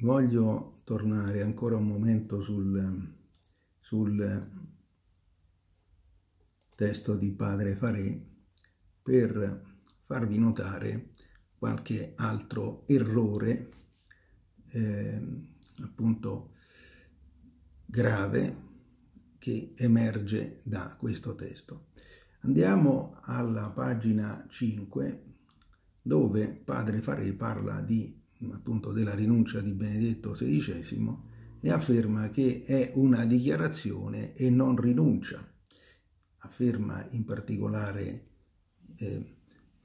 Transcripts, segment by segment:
voglio tornare ancora un momento sul, sul testo di Padre Fare per farvi notare qualche altro errore eh, appunto grave che emerge da questo testo. Andiamo alla pagina 5 dove Padre Fare parla di appunto della rinuncia di Benedetto XVI e afferma che è una dichiarazione e non rinuncia. Afferma in particolare eh,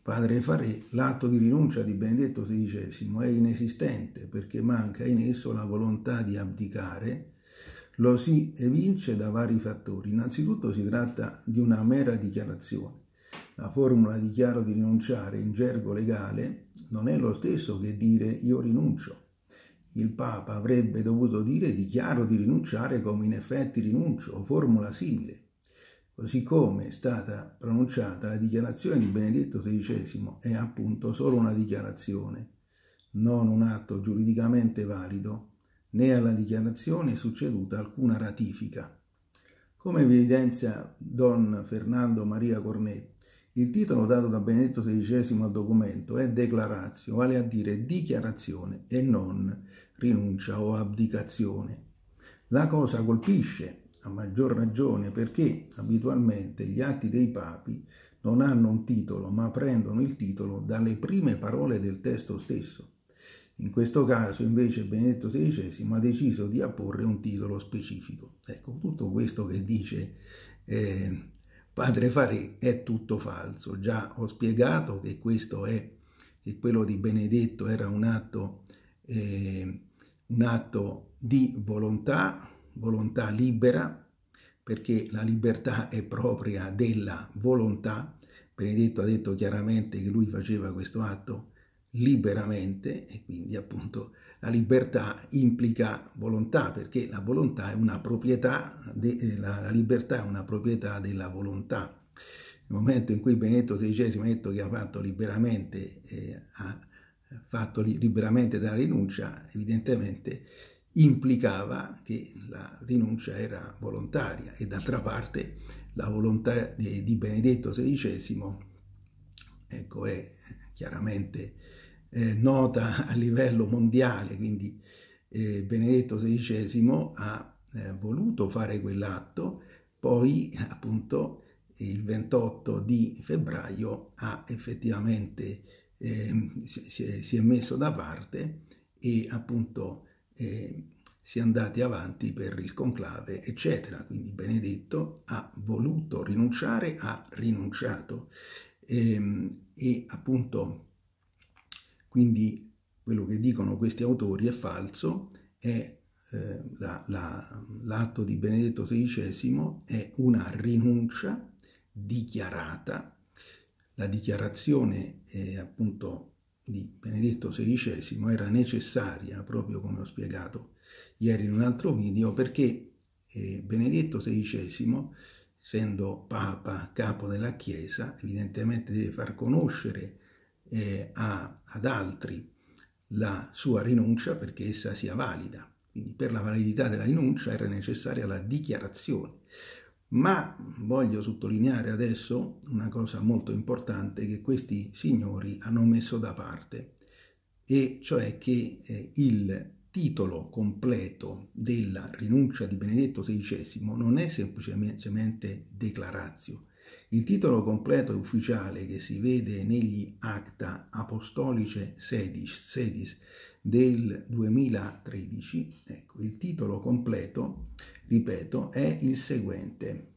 Padre Faré, l'atto di rinuncia di Benedetto XVI è inesistente perché manca in esso la volontà di abdicare, lo si evince da vari fattori. Innanzitutto si tratta di una mera dichiarazione. La formula dichiaro di rinunciare in gergo legale non è lo stesso che dire io rinuncio. Il Papa avrebbe dovuto dire dichiaro di rinunciare come in effetti rinuncio o formula simile. Così come è stata pronunciata la dichiarazione di Benedetto XVI è appunto solo una dichiarazione, non un atto giuridicamente valido, né alla dichiarazione è succeduta alcuna ratifica. Come evidenzia Don Fernando Maria Cornetto, il titolo dato da Benedetto XVI al documento è declarazio, vale a dire dichiarazione e non rinuncia o abdicazione. La cosa colpisce, a maggior ragione, perché abitualmente gli atti dei papi non hanno un titolo, ma prendono il titolo dalle prime parole del testo stesso. In questo caso invece Benedetto XVI ha deciso di apporre un titolo specifico. Ecco, tutto questo che dice eh, Padre Farè è tutto falso. Già ho spiegato che questo è, che quello di Benedetto era un atto, eh, un atto di volontà, volontà libera, perché la libertà è propria della volontà. Benedetto ha detto chiaramente che lui faceva questo atto liberamente e quindi appunto la libertà implica volontà, perché la volontà è una proprietà, de, eh, la libertà è una proprietà della volontà. Nel momento in cui Benedetto XVI ha detto che ha fatto liberamente, eh, ha fatto liberamente dalla rinuncia, evidentemente implicava che la rinuncia era volontaria e d'altra parte la volontà di Benedetto XVI ecco, è chiaramente eh, nota a livello mondiale, quindi eh, Benedetto XVI ha eh, voluto fare quell'atto, poi appunto il 28 di febbraio ha effettivamente ehm, si è, si, è, messo da parte e appunto ehm, si è andati avanti per il conclave, eccetera. Quindi Benedetto ha voluto rinunciare, ha rinunciato. E, ehm, e appunto quindi quello che dicono questi autori è falso, è eh, la, la, l'atto di Benedetto XVI è una rinuncia dichiarata, la dichiarazione eh, appunto di Benedetto XVI era necessaria, proprio come ho spiegato ieri in un altro video, perché eh, Benedetto XVI, essendo Papa, capo della Chiesa, evidentemente deve far conoscere eh, a, ad altri la sua rinuncia perché essa sia valida. Quindi per la validità della rinuncia era necessaria la dichiarazione. Ma voglio sottolineare adesso una cosa molto importante che questi signori hanno messo da parte, e cioè che eh, il titolo completo della rinuncia di Benedetto XVI non è semplicemente declarazio, il titolo completo e ufficiale che si vede negli Acta Apostolice Sedis, Sedis del 2013, ecco, il titolo completo, ripeto, è il seguente.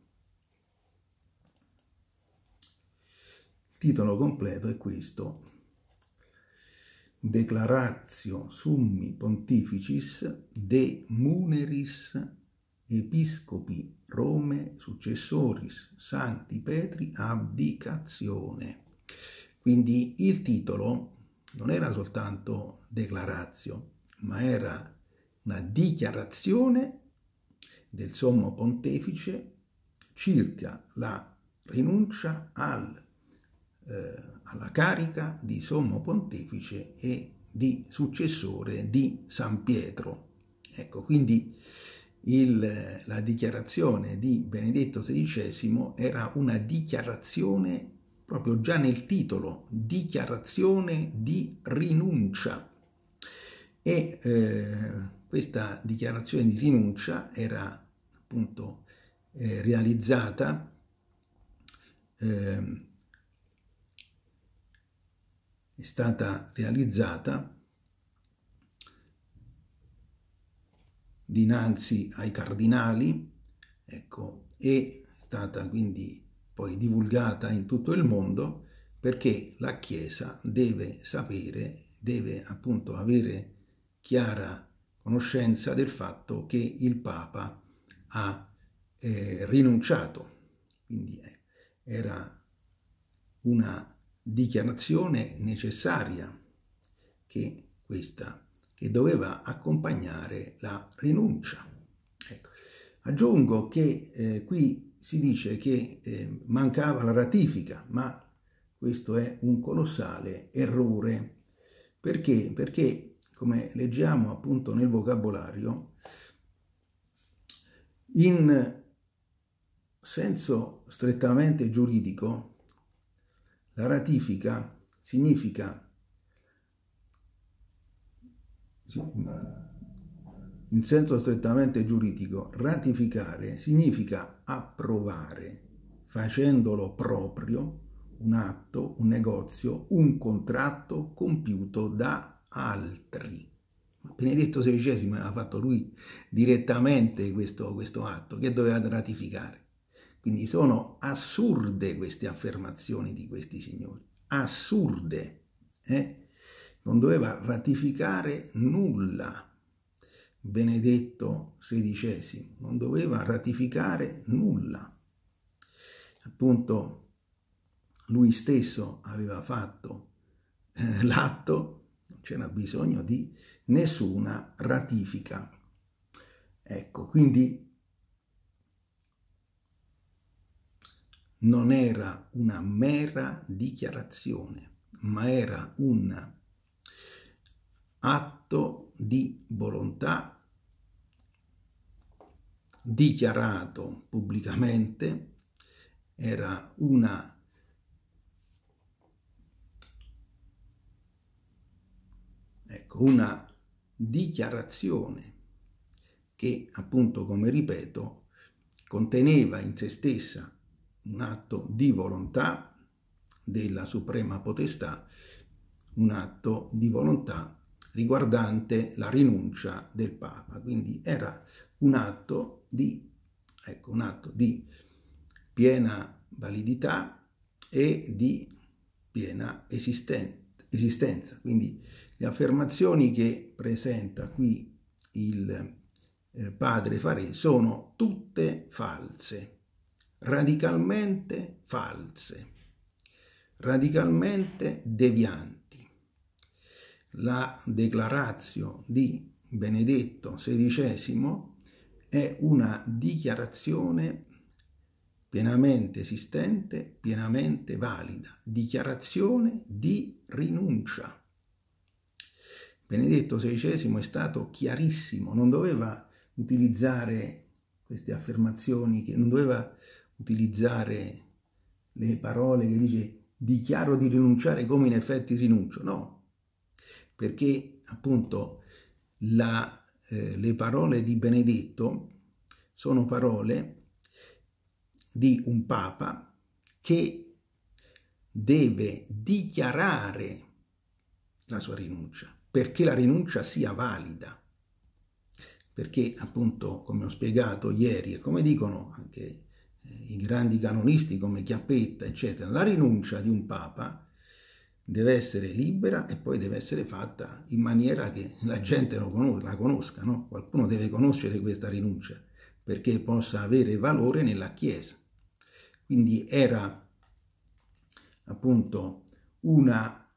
Il titolo completo è questo. Declaratio summi pontificis de muneris episcopi Rome successoris Santi Petri abdicazione. Quindi il titolo non era soltanto declarazio, ma era una dichiarazione del sommo pontefice circa la rinuncia al, eh, alla carica di sommo pontefice e di successore di San Pietro. Ecco, quindi il, la dichiarazione di Benedetto XVI era una dichiarazione proprio già nel titolo, dichiarazione di rinuncia. E eh, questa dichiarazione di rinuncia era appunto eh, realizzata eh, è stata realizzata dinanzi ai cardinali, ecco, è stata quindi poi divulgata in tutto il mondo perché la Chiesa deve sapere, deve appunto avere chiara conoscenza del fatto che il Papa ha eh, rinunciato. Quindi eh, era una dichiarazione necessaria che questa che doveva accompagnare la rinuncia. Ecco. Aggiungo che eh, qui si dice che eh, mancava la ratifica, ma questo è un colossale errore. Perché? Perché, come leggiamo appunto nel vocabolario, in senso strettamente giuridico, la ratifica significa in senso strettamente giuridico, ratificare significa approvare, facendolo proprio, un atto, un negozio, un contratto compiuto da altri. Benedetto XVI ha fatto lui direttamente questo, questo atto che doveva ratificare. Quindi sono assurde queste affermazioni di questi signori, assurde. Eh? non doveva ratificare nulla. Benedetto XVI non doveva ratificare nulla. Appunto, lui stesso aveva fatto eh, l'atto, non c'era bisogno di nessuna ratifica. Ecco, quindi non era una mera dichiarazione, ma era una atto di volontà dichiarato pubblicamente, era una ecco, una dichiarazione che appunto, come ripeto, conteneva in se stessa un atto di volontà della suprema potestà, un atto di volontà riguardante la rinuncia del Papa. Quindi era un atto di, ecco, un atto di piena validità e di piena esistenza. Quindi le affermazioni che presenta qui il eh, padre Fare sono tutte false, radicalmente false, radicalmente devianti la Declaratio di Benedetto XVI è una dichiarazione pienamente esistente, pienamente valida, dichiarazione di rinuncia. Benedetto XVI è stato chiarissimo, non doveva utilizzare queste affermazioni, non doveva utilizzare le parole che dice dichiaro di rinunciare come in effetti rinuncio, no, perché appunto la, eh, le parole di Benedetto sono parole di un Papa che deve dichiarare la sua rinuncia, perché la rinuncia sia valida. Perché appunto, come ho spiegato ieri e come dicono anche eh, i grandi canonisti come Chiappetta, eccetera, la rinuncia di un Papa deve essere libera e poi deve essere fatta in maniera che la gente conos la conosca, no? qualcuno deve conoscere questa rinuncia perché possa avere valore nella Chiesa. Quindi era appunto una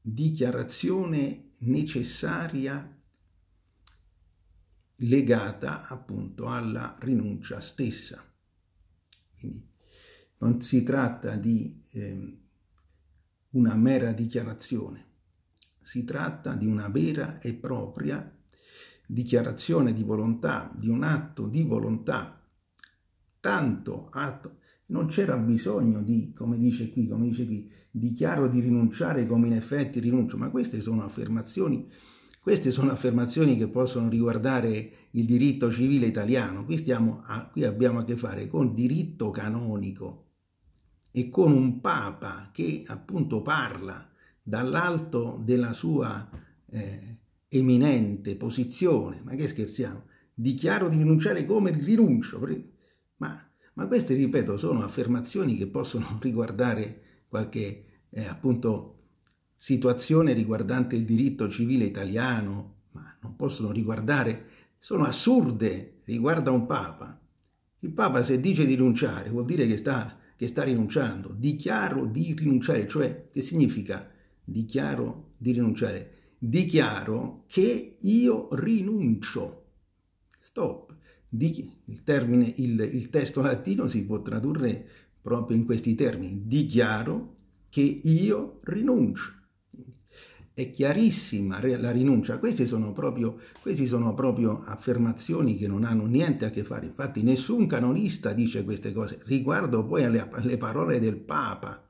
dichiarazione necessaria legata appunto alla rinuncia stessa. Quindi non si tratta di eh, una mera dichiarazione. Si tratta di una vera e propria dichiarazione di volontà, di un atto di volontà, tanto atto, non c'era bisogno di, come dice qui, come dice qui, dichiaro di rinunciare come in effetti rinuncio, ma queste sono affermazioni, queste sono affermazioni che possono riguardare il diritto civile italiano, qui, stiamo a, qui abbiamo a che fare con diritto canonico, e con un Papa che appunto parla dall'alto della sua eh, eminente posizione, ma che scherziamo, dichiaro di rinunciare come rinuncio, ma, ma queste, ripeto, sono affermazioni che possono riguardare qualche eh, appunto situazione riguardante il diritto civile italiano, ma non possono riguardare, sono assurde, riguarda un Papa. Il Papa se dice di rinunciare vuol dire che sta che sta rinunciando. Dichiaro di rinunciare, cioè che significa dichiaro di rinunciare? Dichiaro che io rinuncio. Stop. Di, il, termine, il, il testo latino si può tradurre proprio in questi termini. Dichiaro che io rinuncio è chiarissima la rinuncia. Queste sono, proprio, queste sono proprio affermazioni che non hanno niente a che fare. Infatti nessun canonista dice queste cose. Riguardo poi alle, alle parole del Papa,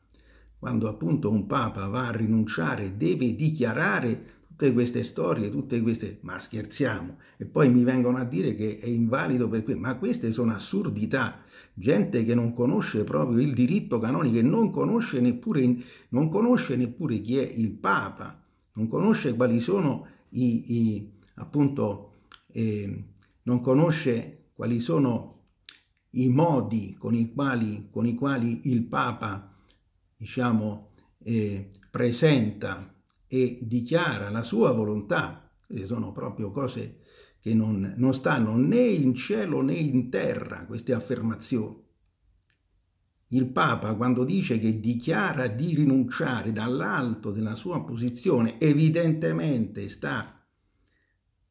quando appunto un Papa va a rinunciare, deve dichiarare tutte queste storie, tutte queste... Ma scherziamo. E poi mi vengono a dire che è invalido per questo. Ma queste sono assurdità. Gente che non conosce proprio il diritto canonico e non conosce neppure, non conosce neppure chi è il Papa non conosce quali sono i, i appunto, eh, non conosce quali sono i modi con i quali, con i quali il Papa, diciamo, eh, presenta e dichiara la sua volontà, queste sono proprio cose che non, non stanno né in cielo né in terra, queste affermazioni. Il Papa, quando dice che dichiara di rinunciare dall'alto della sua posizione, evidentemente sta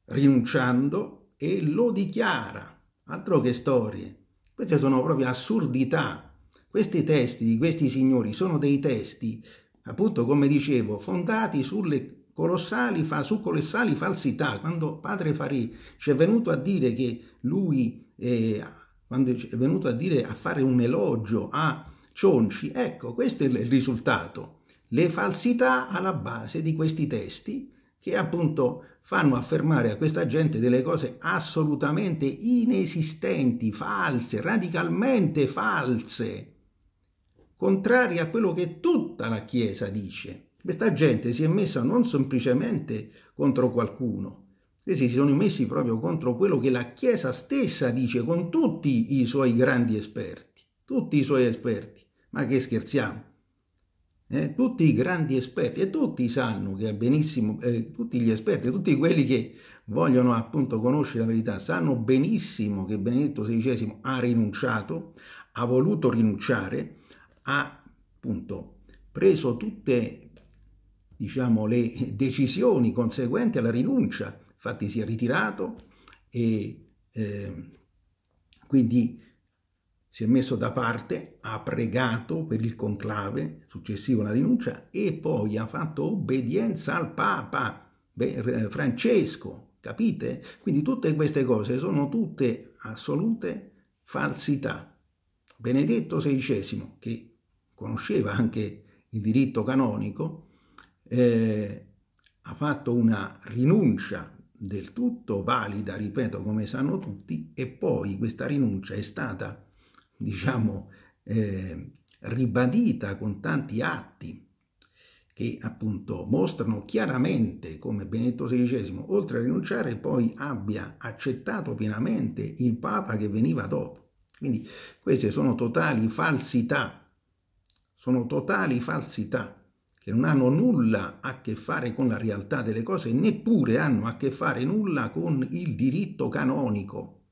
rinunciando e lo dichiara. Altro che storie. Queste sono proprio assurdità. Questi testi di questi signori sono dei testi, appunto come dicevo, fondati sulle colossali, su colossali falsità. Quando padre Farì ci è venuto a dire che lui... Eh, quando è venuto a dire, a fare un elogio a Cionci, ecco, questo è il risultato, le falsità alla base di questi testi che appunto fanno affermare a questa gente delle cose assolutamente inesistenti, false, radicalmente false, contrarie a quello che tutta la Chiesa dice. Questa gente si è messa non semplicemente contro qualcuno, Essi si sono messi proprio contro quello che la Chiesa stessa dice con tutti i suoi grandi esperti, tutti i suoi esperti. Ma che scherziamo? Eh? Tutti i grandi esperti e tutti sanno che è benissimo, eh, tutti gli esperti, tutti quelli che vogliono appunto conoscere la verità, sanno benissimo che Benedetto XVI ha rinunciato, ha voluto rinunciare, ha appunto preso tutte diciamo, le decisioni conseguenti alla rinuncia infatti si è ritirato e eh, quindi si è messo da parte, ha pregato per il conclave successivo alla rinuncia e poi ha fatto obbedienza al Papa eh, Francesco, capite? Quindi tutte queste cose sono tutte assolute falsità. Benedetto XVI, che conosceva anche il diritto canonico, eh, ha fatto una rinuncia del tutto valida, ripeto, come sanno tutti, e poi questa rinuncia è stata, diciamo, eh, ribadita con tanti atti che appunto mostrano chiaramente come Benedetto XVI, oltre a rinunciare, poi abbia accettato pienamente il Papa che veniva dopo. Quindi queste sono totali falsità, sono totali falsità che non hanno nulla a che fare con la realtà delle cose, neppure hanno a che fare nulla con il diritto canonico.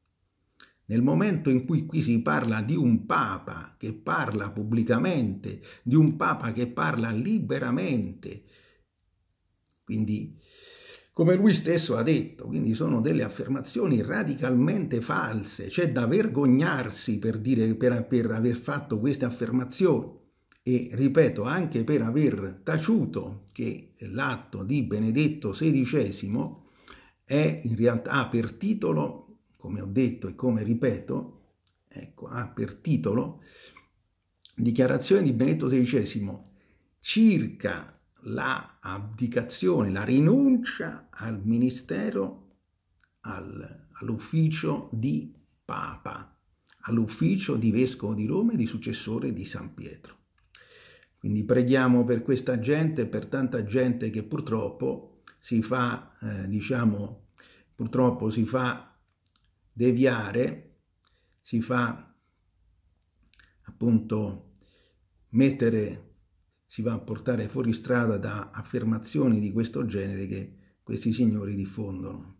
Nel momento in cui qui si parla di un papa che parla pubblicamente, di un papa che parla liberamente, quindi come lui stesso ha detto, quindi sono delle affermazioni radicalmente false, c'è da vergognarsi per, dire, per, per aver fatto queste affermazioni e ripeto anche per aver taciuto che l'atto di Benedetto XVI è in realtà ha per titolo, come ho detto e come ripeto, ecco, ha per titolo dichiarazione di Benedetto XVI circa la abdicazione, la rinuncia al ministero, al, all'ufficio di Papa, all'ufficio di Vescovo di Roma e di successore di San Pietro. Quindi preghiamo per questa gente, per tanta gente che purtroppo si fa, eh, diciamo, purtroppo si fa deviare, si fa appunto mettere, si va a portare fuori strada da affermazioni di questo genere che questi signori diffondono.